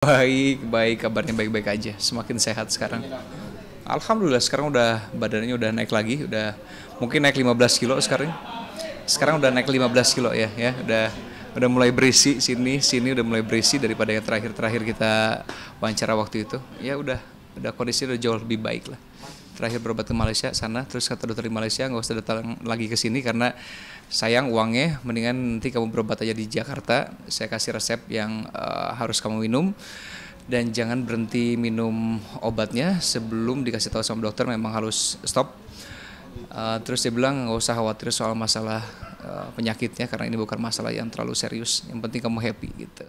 Baik, baik, kabarnya baik-baik aja. Semakin sehat sekarang. Alhamdulillah sekarang udah badannya udah naik lagi, udah mungkin naik 15 kilo sekarang. Sekarang udah naik 15 kilo ya, ya udah udah mulai berisi sini, sini udah mulai berisi daripada yang terakhir-terakhir kita wawancara waktu itu. Ya udah, udah kondisinya udah jauh lebih baik lah terakhir berobat ke Malaysia sana terus kata dokter di Malaysia nggak usah datang lagi ke sini karena sayang uangnya mendingan nanti kamu berobat aja di Jakarta saya kasih resep yang uh, harus kamu minum dan jangan berhenti minum obatnya sebelum dikasih tahu sama dokter memang harus stop uh, terus dia bilang nggak usah khawatir soal masalah uh, penyakitnya karena ini bukan masalah yang terlalu serius yang penting kamu happy gitu